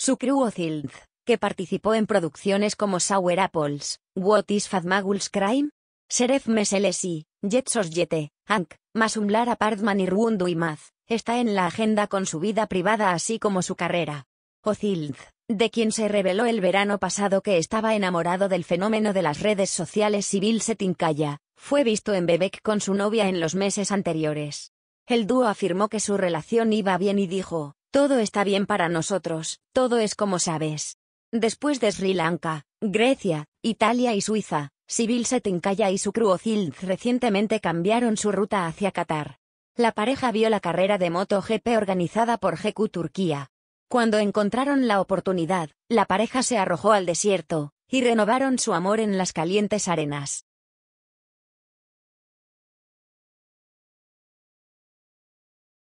Su crew Ozilz, que participó en producciones como Sour Apples, What is Fatmagul's Crime? Seref Meselesi, Jetsos Yete, Hank, Masumlar Apartman y Ruundu y está en la agenda con su vida privada así como su carrera. Ozilz, de quien se reveló el verano pasado que estaba enamorado del fenómeno de las redes sociales civil Setinkaya, fue visto en Bebek con su novia en los meses anteriores. El dúo afirmó que su relación iba bien y dijo, todo está bien para nosotros, todo es como sabes. Después de Sri Lanka, Grecia, Italia y Suiza, Sibyl Setinkaya y su cruocil recientemente cambiaron su ruta hacia Qatar. La pareja vio la carrera de moto GP organizada por GQ Turquía. Cuando encontraron la oportunidad, la pareja se arrojó al desierto, y renovaron su amor en las calientes arenas.